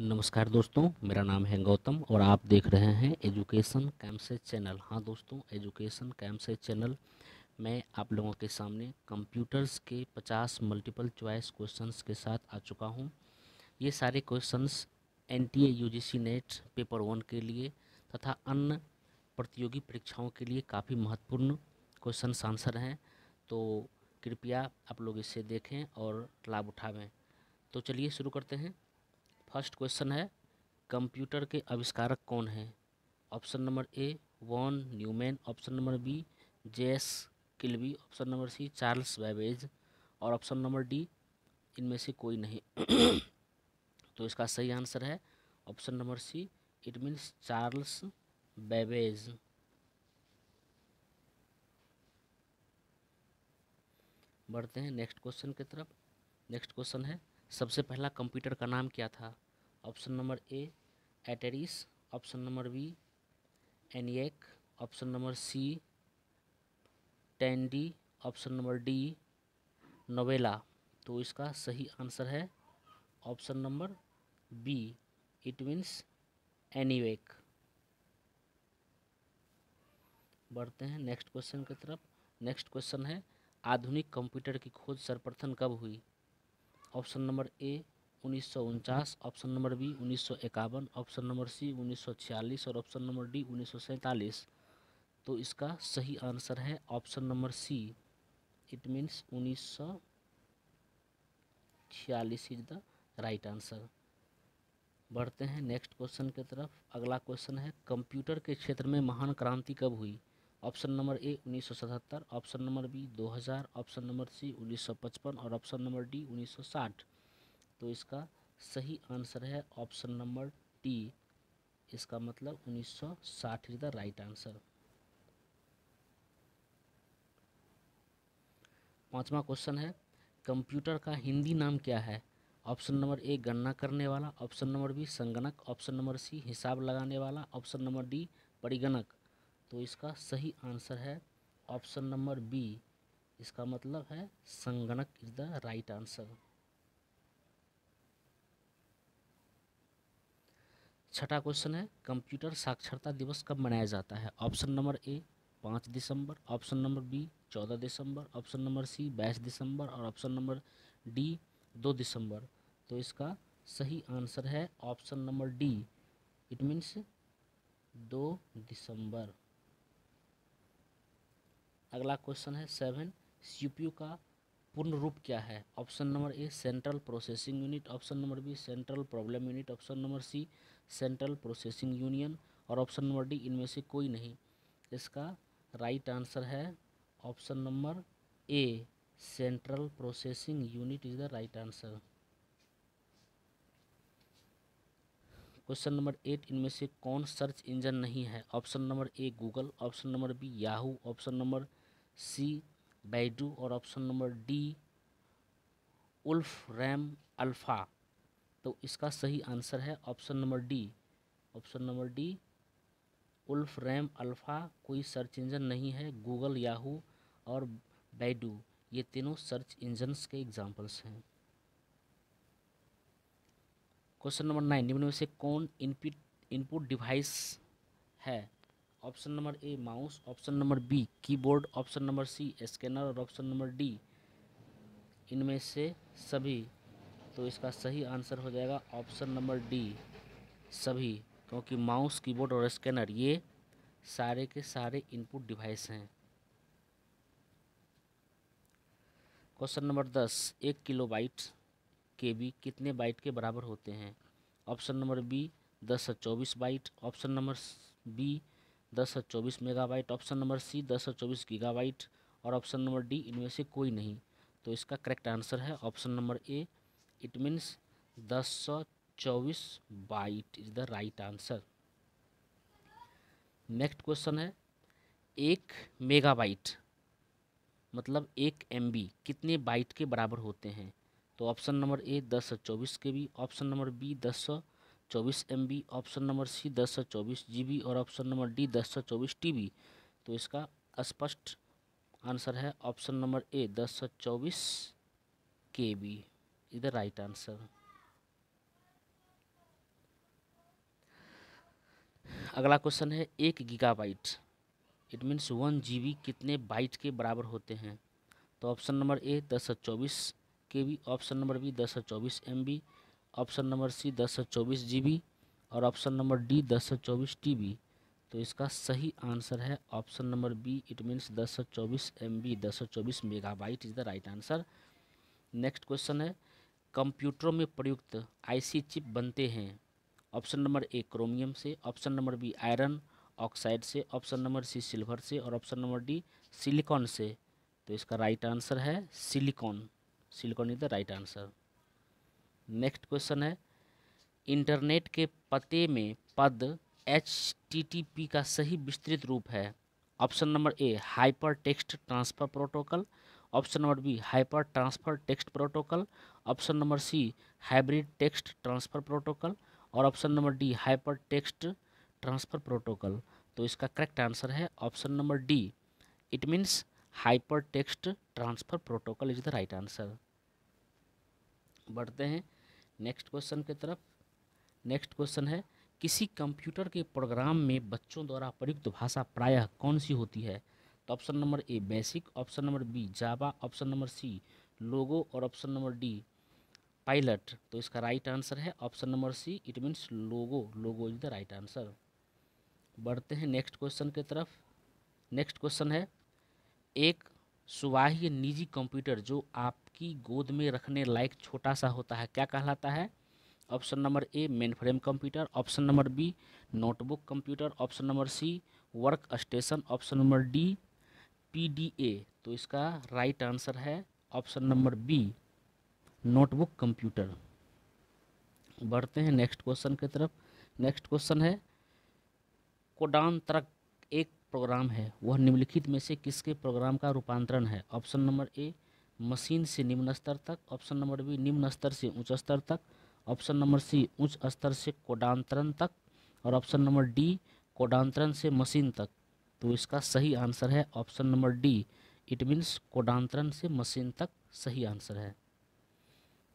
नमस्कार दोस्तों मेरा नाम है गौतम और आप देख रहे हैं एजुकेशन कैम्सेज चैनल हाँ दोस्तों एजुकेशन कैम्सेज चैनल मैं आप लोगों के सामने कंप्यूटर्स के 50 मल्टीपल चॉइस क्वेश्चंस के साथ आ चुका हूँ ये सारे questions N T A U G C NET paper one के लिए तथा अन्य प्रतियोगी परीक्षाओं के लिए काफ़ी महत्वपूर्ण क्वेश्चन आंसर हैं तो कृपया आप लोग इसे देखें और लाभ उठावें तो चलिए शुरू करते हैं फर्स्ट क्वेश्चन है कंप्यूटर के आविष्कारक कौन हैं option number A von Neumann option number B Jack Kilby option number C Charles Babbage और ऑप्शन नंबर डी इनमें से कोई नहीं तो इसका सही आंसर है option number C it means Charles Babbage बढ़ते हैं नेक्स्ट क्वेश्चन की तरफ नेक्स्ट क्वेश्चन है सबसे पहला कंप्यूटर का नाम क्या था ऑप्शन नंबर ए एटेरिस option number B ENIAC option number C Tandy option number D Novella तो इसका सही आंसर है option number B it means ENIAC बढ़ते हैं नेक्स्ट क्वेश्चन की तरफ नेक्स्ट क्वेश्चन है आधुनिक कंप्यूटर की खोज सर्वप्रथम कब हुई ऑप्शन नंबर ए उन्नीस ऑप्शन नंबर बी उन्नीस ऑप्शन नंबर सी उन्नीस और ऑप्शन नंबर डी उन्नीस तो इसका सही आंसर है option number C it means उन्नीस छियालीस इज द राइट आंसर बढ़ते हैं नेक्स्ट क्वेश्चन की तरफ अगला क्वेश्चन है कंप्यूटर के क्षेत्र में महान क्रांति कब हुई option number A 1977 option number B 2000 option number C 1955 और ऑप्शन नंबर डी 1960 तो इसका सही आंसर है ऑप्शन नंबर टी इसका मतलब 1960 इज द राइट आंसर पांचवा क्वेश्चन है कंप्यूटर का हिंदी नाम क्या है ऑप्शन नंबर ए गणना करने वाला ऑप्शन नंबर बी संगणक ऑप्शन नंबर सी हिसाब लगाने वाला ऑप्शन नंबर डी परिगणक तो इसका सही आंसर है ऑप्शन नंबर बी इसका मतलब है संगणक इज द राइट आंसर छठा क्वेश्चन है कंप्यूटर साक्षरता दिवस कब मनाया जाता है ऑप्शन नंबर ए पाँच दिसंबर ऑप्शन नंबर बी चौदह दिसंबर ऑप्शन नंबर सी बाईस दिसंबर और ऑप्शन नंबर डी दो दिसंबर तो इसका सही आंसर है option number D it means दो दिसंबर अगला क्वेश्चन है सेवन सीपीयू का पूर्ण रूप क्या है option number A central processing unit option number B central problem unit option number C central processing union और ऑप्शन नंबर डी इनमें से कोई नहीं इसका राइट आंसर है option number A central processing unit is the right answer question number eight इनमें से कौन सर्च इंजन नहीं है option number A Google option number B Yahoo option number C Baidu और option number D Wolfram Alpha तो इसका सही answer है option number D option number D Wolfram Alpha कोई सर्च इंजन नहीं है गूगल याहू और Baidu ये तीनों सर्च इंजन्स के एग्जाम्पल्स हैं क्वेश्चन नंबर नाइन निम्न में से कौन इनपुट इनपुट डिवाइस है option number A mouse option number B keyboard option number C scanner और ऑप्शन नंबर डी इनमें से सभी तो इसका सही आंसर हो जाएगा ऑप्शन नंबर डी सभी क्योंकि माउस कीबोर्ड और स्कैनर ये सारे के सारे इनपुट डिवाइस हैं क्वेश्चन नंबर दस एक किलो बाइट के बी कितने बाइट के बराबर होते हैं ऑप्शन नंबर बी दस से चौबीस बाइट ऑप्शन नंबर बी दस सौ चौबीस मेगाबाइट ऑप्शन नंबर सी दस सौ चौबीस गीगाबाइट और ऑप्शन नंबर डी इनमें से कोई नहीं तो इसका करेक्ट आंसर है option number A it means दस सौ चौबीस byte is the right answer next question है एक मेगाबाइट मतलब एक एम कितने बाइट के बराबर होते हैं तो ऑप्शन नंबर ए दस सौ चौबीस के भी ऑप्शन नंबर बी दस सौ चौबीस एम ऑप्शन नंबर सी दस सौ चौबीस जी और ऑप्शन नंबर डी दस सौ चौबीस टी तो इसका स्पष्ट आंसर है ऑप्शन नंबर ए दस सौ चौबीस K B is the right answer अगला क्वेश्चन है एक gigabyte it means one G कितने बाइट के बराबर होते हैं तो ऑप्शन नंबर ए दस सौ चौबीस K B option number B दस सौ चौबीस M B option number C दस सौ चौबीस जी और ऑप्शन नंबर डी दस सौ चौबीस टी तो इसका सही आंसर है option number B it means दस सौ चौबीस एम बी दस सौ चौबीस megabyte is the right answer next question है कंप्यूटरों में प्रयुक्त आईसी चिप बनते हैं ऑप्शन नंबर ए क्रोमियम से option number B iron oxide से ऑप्शन नंबर सी सिल्वर से और ऑप्शन नंबर डी सिलिकॉन से तो इसका राइट आंसर है silicon silicon is the right answer next question है इंटरनेट के पते में पद एच का सही विस्तृत रूप है option number A hypertext transfer protocol option number B hyper transfer text protocol option number C hybrid text transfer protocol और option number D hypertext transfer protocol तो इसका करेक्ट आंसर है option number D it means hypertext transfer protocol is the right answer बढ़ते हैं next question की तरफ next question है किसी कंप्यूटर के प्रोग्राम में बच्चों द्वारा प्रयुक्त भाषा प्रायः कौन सी होती है तो option number A BASIC option number B Java option number C Logo और ऑप्शन नंबर डी पायलट तो इसका राइट आंसर है option number C it means Logo Logo is the right answer बढ़ते हैं नेक्स्ट क्वेश्चन की तरफ next question है एक सुबाह्य निजी कंप्यूटर जो आपकी गोद में रखने लायक छोटा सा होता है क्या कहलाता है option number A mainframe computer option number B notebook computer option number C workstation option number D PDA तो इसका राइट आंसर है option number B notebook computer बढ़ते हैं नेक्स्ट क्वेश्चन की तरफ नेक्स्ट क्वेश्चन है codon तरक एक प्रोग्राम है वह निम्नलिखित में से किसके प्रोग्राम का रूपांतरण है ऑप्शन नंबर ए मशीन से निम्न स्तर तक ऑप्शन नंबर बी निम्न स्तर से उच्च स्तर तक ऑप्शन नंबर सी उच्च स्तर से कोडांतरण तक और ऑप्शन नंबर डी कोडांतरण से मशीन तक तो इसका सही आंसर है option number D it means कोडांतरण से मशीन तक सही आंसर है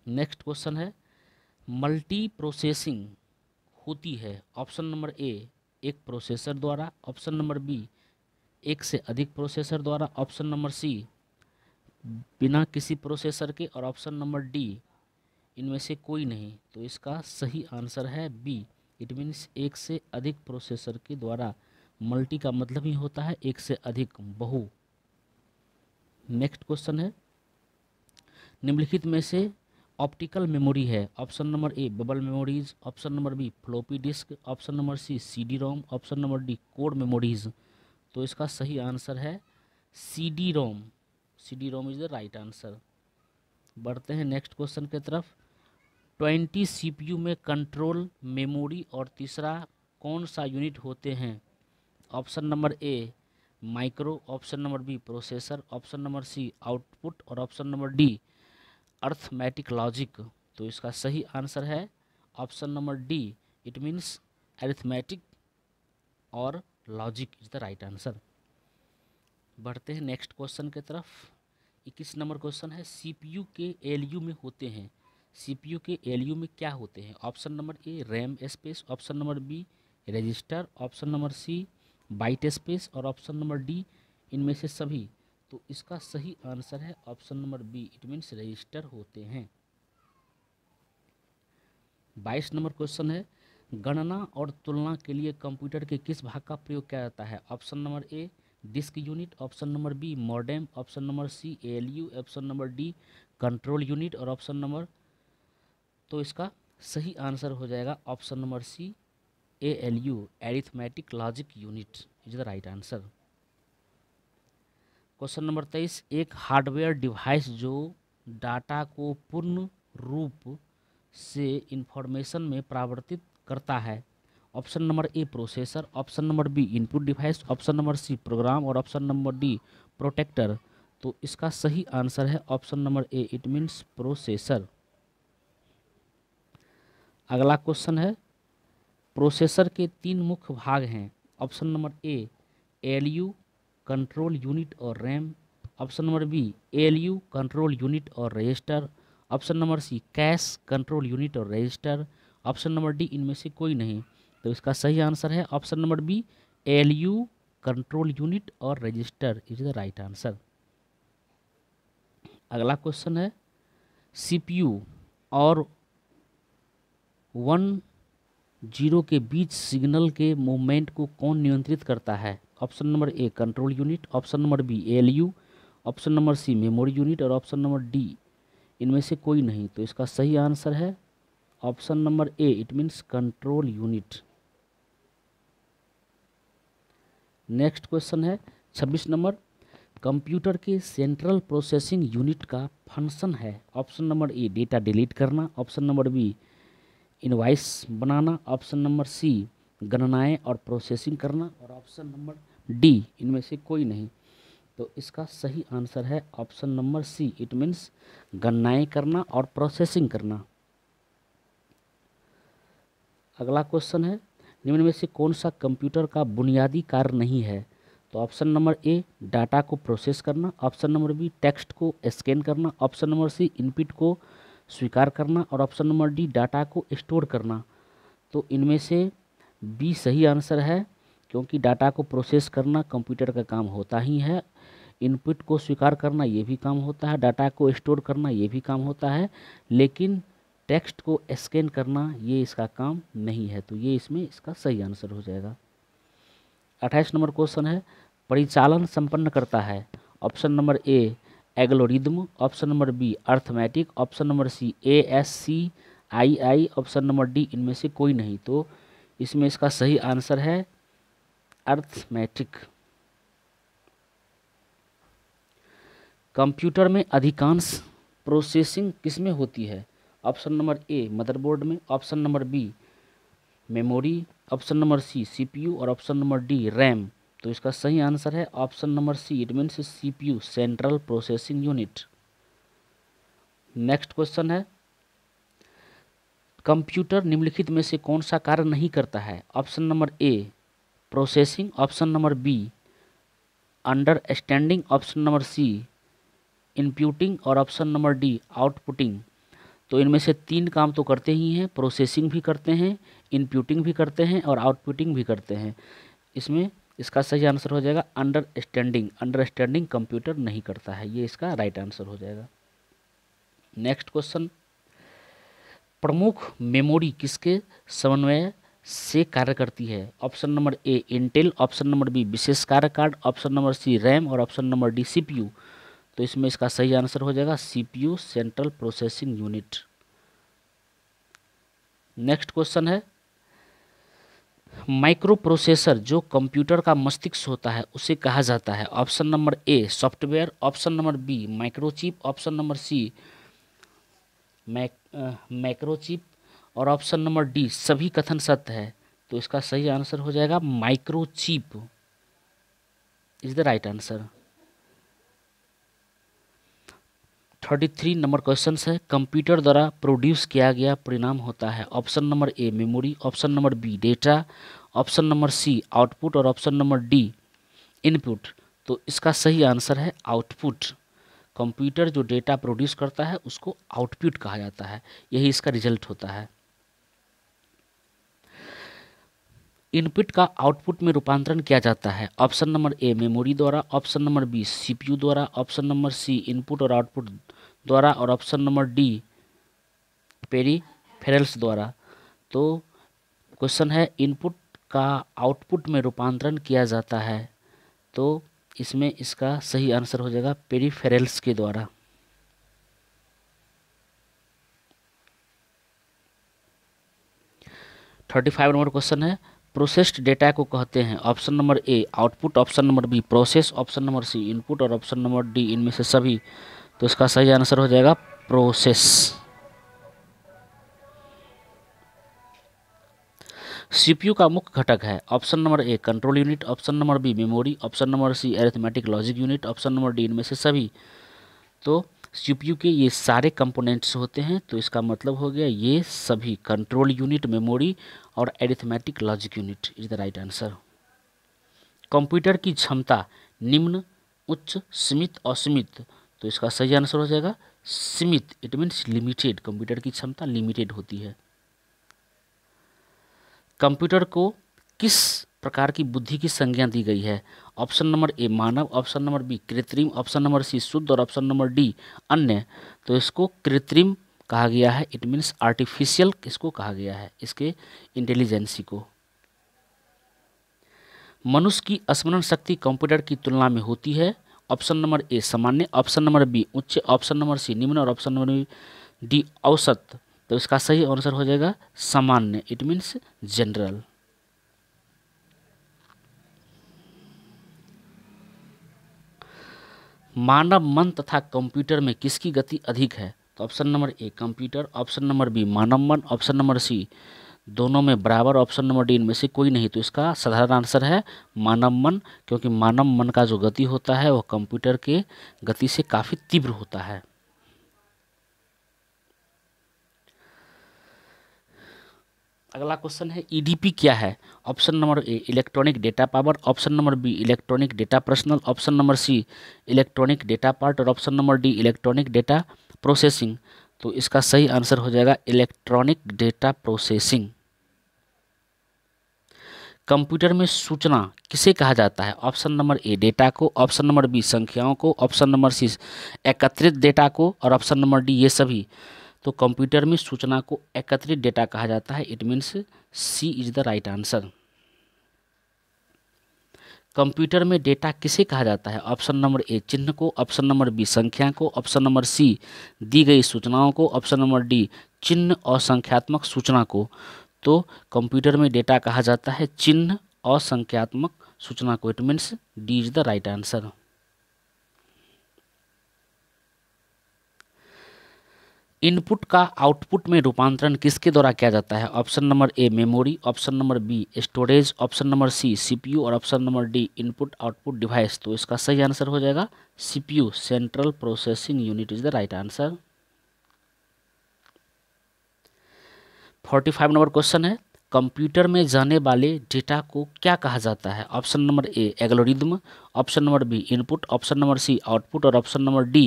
नेक्स्ट क्वेश्चन है मल्टी प्रोसेसिंग होती है ऑप्शन नंबर ए एक प्रोसेसर द्वारा ऑप्शन नंबर बी एक से अधिक प्रोसेसर द्वारा ऑप्शन नंबर सी बिना किसी प्रोसेसर के और ऑप्शन नंबर डी इनमें से कोई नहीं तो इसका सही आंसर है बी इट मीन्स एक से अधिक प्रोसेसर के द्वारा मल्टी का मतलब ही होता है एक से अधिक बहु नेक्स्ट क्वेश्चन है निम्नलिखित में से ऑप्टिकल मेमोरी है option number A bubble memories option number B floppy disk option number C CD ROM option number D code memories तो इसका सही आंसर है CD ROM CD ROM is the right answer बढ़ते हैं next question की तरफ twenty CPU में control memory और तीसरा कौन सा यूनिट होते हैं option number A micro option number B processor option number C output और option number D arithmetic logic तो इसका सही आंसर है option number D it means arithmetic और logic is the right answer बढ़ते हैं नेक्स्ट क्वेश्चन की तरफ इक्कीस नंबर क्वेश्चन है सीपीयू के एलयू में होते हैं सीपीयू के एलयू में क्या होते हैं option number A RAM space option number B register option number C byte space और ऑप्शन नंबर डी इनमें से सभी तो इसका सही आंसर है option number B it means register होते हैं बाईस नंबर क्वेश्चन है गणना और तुलना के लिए कंप्यूटर के किस भाग का प्रयोग किया जाता है option number A disk unit option number B modem option number C ALU option number D control unit और ऑप्शन नंबर तो इसका सही आंसर हो जाएगा option number C A L U arithmetic logic unit is the right answer question number तेईस एक hardware device जो data को पूर्ण रूप से इंफॉर्मेशन में परावर्तित करता है option number A processor option number B input device option number C program और ऑप्शन नंबर डी प्रोटेक्टर तो इसका सही आंसर है option number A it means processor अगला क्वेश्चन है प्रोसेसर के तीन मुख्य भाग हैं option number A L U control unit और RAM option number B ALU control unit और register option number C cache control unit और रजिस्टर ऑप्शन नंबर डी इनमें से कोई नहीं तो इसका सही आंसर है option number B ALU control unit और register is the right answer अगला क्वेश्चन है सीपीयू और वन जीरो के बीच सिग्नल के मूवमेंट को कौन नियंत्रित करता है option number A control unit option number B L option number C memory unit और ऑप्शन नंबर डी इनमें से कोई नहीं तो इसका सही आंसर है option number A it means control unit next question है छब्बीस नंबर कंप्यूटर के सेंट्रल प्रोसेसिंग यूनिट का फंक्शन है option number A data delete करना ऑप्शन नंबर बी इनवाइस बनाना ऑप्शन नंबर सी गणनाएं और प्रोसेसिंग करना और ऑप्शन नंबर डी इनमें से कोई नहीं तो इसका सही आंसर है option number C it means गणनाएँ करना और प्रोसेसिंग करना अगला क्वेश्चन है निम्न में से कौन सा कंप्यूटर का बुनियादी कार्य नहीं है तो ऑप्शन नंबर ए डाटा को प्रोसेस करना ऑप्शन नंबर बी टेक्स्ट को स्कैन करना ऑप्शन नंबर सी इनपुट को स्वीकार करना और ऑप्शन नंबर डी डाटा को स्टोर करना तो इनमें से बी सही आंसर है क्योंकि डाटा को प्रोसेस करना कंप्यूटर का काम होता ही है इनपुट को स्वीकार करना ये भी काम होता है डाटा को स्टोर करना ये भी काम होता है लेकिन टेक्स्ट को स्कैन करना ये इसका काम नहीं है तो ये इसमें इसका सही आंसर हो जाएगा अट्ठाईस नंबर क्वेश्चन है परिचालन संपन्न करता है option number A algorithm option number B arithmetic option number C A S C I I option number D इनमें से कोई नहीं तो इसमें इसका सही आंसर है अर्थमेटिक कंप्यूटर में अधिकांश प्रोसेसिंग किस में होती है ऑप्शन नंबर ए मदरबोर्ड में option number B memory option number C CPU और ऑप्शन नंबर डी रैम तो इसका सही आंसर है option number C it means CPU central processing unit next question है कंप्यूटर निम्नलिखित में से कौन सा कार्य नहीं करता है option number A processing option number B understanding option number C inputting और ऑप्शन नंबर डी आउटपुटिंग तो इनमें से तीन काम तो करते ही हैं प्रोसेसिंग भी करते हैं इनप्यूटिंग भी करते हैं और आउटपुटिंग भी करते हैं इसमें इसका सही आंसर हो जाएगा अंडरस्टैंडिंग अंडरस्टैंडिंग कंप्यूटर नहीं करता है ये इसका राइट आंसर हो जाएगा नेक्स्ट क्वेश्चन प्रमुख मेमोरी किसके समन्वय से कार्य करती है option number A Intel option number B विशेष कार्य card option number C RAM और ऑप्शन नंबर डी सीपीयू तो इसमें इसका सही आंसर हो जाएगा CPU central processing unit next question है माइक्रो प्रोसेसर जो कंप्यूटर का मस्तिष्क होता है उसे कहा जाता है option number A software option number B microchip option number C mac macrochip और ऑप्शन नंबर डी सभी कथन सत्य है तो इसका सही आंसर हो जाएगा microchip is the right answer thirty three number question है कंप्यूटर द्वारा प्रोड्यूस किया गया परिणाम होता है option number A memory option number B data option number C output और ऑप्शन नंबर डी इनपुट तो इसका सही आंसर है आउटपुट कंप्यूटर जो डेटा प्रोड्यूस करता है उसको आउटपुट कहा जाता है यही इसका रिजल्ट होता है इनपुट का आउटपुट में रूपांतरण किया जाता है ऑप्शन नंबर ए मेमोरी द्वारा ऑप्शन नंबर बी सीपीयू द्वारा ऑप्शन नंबर सी इनपुट और आउटपुट द्वारा और option number D peripherals द्वारा तो क्वेश्चन है इनपुट का आउटपुट में रूपांतरण किया जाता है तो इसमें इसका सही आंसर हो जाएगा पेरीफेरल्स के द्वारा थर्टी फाइव नंबर क्वेश्चन है प्रोसेस्ड डेटा को कहते हैं option number A output option number B process option number C input और ऑप्शन नंबर डी इनमें से सभी तो इसका सही आंसर हो जाएगा प्रोसेस सीपीयू का मुख्य घटक है option number A control unit option number B memory option number C arithmetic logic unit option number D इनमें से सभी तो सीपीयू के ये सारे कंपोनेंट्स होते हैं तो इसका मतलब हो गया ये सभी कंट्रोल यूनिट मेमोरी और arithmetic logic unit is the right answer computer की क्षमता निम्न उच्च सीमित असीमित तो इसका सही आंसर हो जाएगा सीमित इट मीन्स लिमिटेड कंप्यूटर की क्षमता लिमिटेड होती है कंप्यूटर को किस प्रकार की बुद्धि की संज्ञा दी गई है ऑप्शन नंबर ए मानव ऑप्शन नंबर बी कृत्रिम ऑप्शन नंबर सी शुद्ध और ऑप्शन नंबर डी अन्य तो इसको कृत्रिम कहा गया है इट मीन्स आर्टिफिशियल इसको कहा गया है इसके इंटेलिजेंसी को मनुष्य की स्मरण शक्ति कंप्यूटर की तुलना में होती है ऑप्शन नंबर ए सामान्य ऑप्शन नंबर बी उच्च ऑप्शन नंबर सी निम्न और ऑप्शन नंबर डी औसत तो इसका सही आंसर हो जाएगा सामान्य इट मीन्स जनरल मानव मन तथा कंप्यूटर में किसकी गति अधिक है तो option number A computer option number B मानव मन ऑप्शन नंबर सी दोनों में बराबर ऑप्शन नंबर डी इनमें से कोई नहीं तो इसका साधारण आंसर है मानव मन क्योंकि मानव मन का जो गति होता है वह कंप्यूटर के गति से काफ़ी तीव्र होता है अगला क्वेश्चन है ईडीपी e क्या है option number A electronic data power option number B electronic data personal option number C electronic data part और option number D electronic data processing तो इसका सही आंसर हो जाएगा इलेक्ट्रॉनिक डेटा प्रोसेसिंग कंप्यूटर में सूचना किसे कहा जाता है ऑप्शन नंबर ए डेटा को ऑप्शन नंबर बी संख्याओं को ऑप्शन नंबर सी एकत्रित डेटा को और ऑप्शन नंबर डी ये सभी तो कंप्यूटर में सूचना को एकत्रित डेटा कहा जाता है it means C is the right answer computer में डेटा किसे कहा जाता है ऑप्शन नंबर ए चिन्ह को ऑप्शन नंबर बी संख्या को ऑप्शन नंबर सी दी गई सूचनाओं को ऑप्शन नंबर डी चिन्ह और संख्यात्मक सूचना को तो कंप्यूटर में डेटा कहा जाता है चिन्ह और संख्यात्मक सूचना को it means D is the right answer input का आउटपुट में रूपांतरण किसके द्वारा किया जाता है option number A memory option number B storage option number C CPU और option number D input output device तो इसका सही आंसर हो जाएगा CPU central processing unit is the right answer forty five number question है computer में जाने वाले डेटा को क्या कहा जाता है option number A algorithm option number B input option number C output और ऑप्शन नंबर डी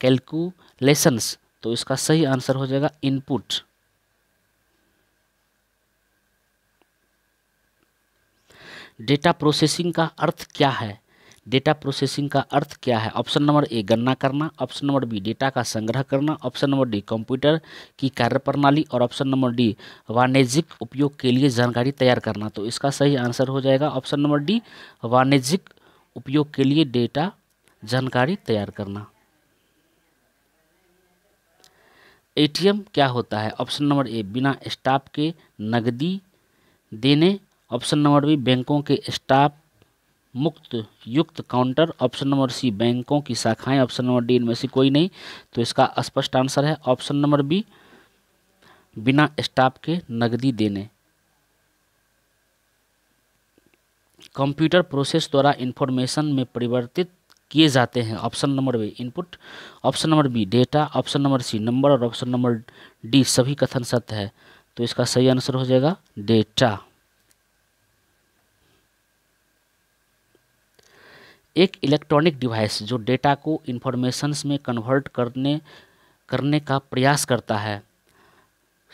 कैलकुलेशंस तो इसका सही आंसर हो जाएगा इनपुट डेटा प्रोसेसिंग का अर्थ क्या है डेटा प्रोसेसिंग का अर्थ क्या है ऑप्शन नंबर ए गणना करना ऑप्शन नंबर बी डेटा का संग्रह करना ऑप्शन नंबर डी कंप्यूटर की कार्यप्रणाली और ऑप्शन नंबर डी वाणिज्यिक उपयोग के लिए जानकारी तैयार करना तो इसका सही आंसर हो जाएगा ऑप्शन नंबर डी वाणिज्यिक उपयोग के लिए डेटा जानकारी तैयार करना एटीएम क्या होता है ऑप्शन नंबर ए बिना स्टाफ के नगदी देने ऑप्शन नंबर बी बैंकों के स्टाफ मुक्त युक्त काउंटर ऑप्शन नंबर सी बैंकों की शाखाएं ऑप्शन नंबर डी इनमें से कोई नहीं तो इसका स्पष्ट आंसर है ऑप्शन नंबर बी बिना स्टाफ के नगदी देने कंप्यूटर प्रोसेस द्वारा इन्फॉर्मेशन में परिवर्तित किए जाते हैं option number B input option number B data option number C number और ऑप्शन नंबर डी सभी कथन सत्य है तो इसका सही आंसर हो जाएगा डेटा एक इलेक्ट्रॉनिक डिवाइस जो डेटा को इन्फॉर्मेशंस में कन्वर्ट करने करने का प्रयास करता है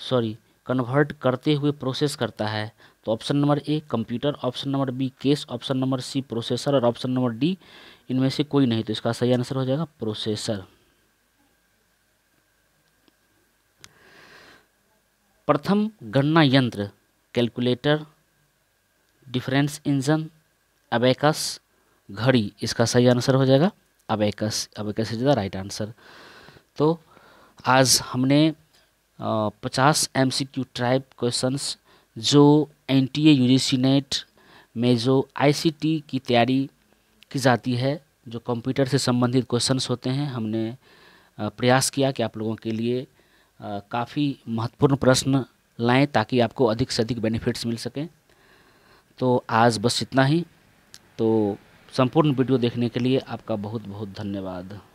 सॉरी कन्वर्ट करते हुए प्रोसेस करता है तो option number A computer option number B case option number C processor और ऑप्शन नंबर डी इनमें से कोई नहीं तो इसका सही आंसर हो जाएगा प्रोसेसर प्रथम गणना यंत्र कैलकुलेटर डिफरेंस इंजन अबेकस घड़ी इसका सही आंसर हो जाएगा abacus abacus is the right answer तो आज हमने पचास M C Q tribe questions जो एन टी ए नेट में जो आई सी टी की तैयारी की जाती है जो कंप्यूटर से संबंधित क्वेश्चंस होते हैं हमने प्रयास किया कि आप लोगों के लिए काफ़ी महत्वपूर्ण प्रश्न लाएं ताकि आपको अधिक से अधिक बेनिफिट्स मिल सकें तो आज बस इतना ही तो संपूर्ण वीडियो देखने के लिए आपका बहुत बहुत धन्यवाद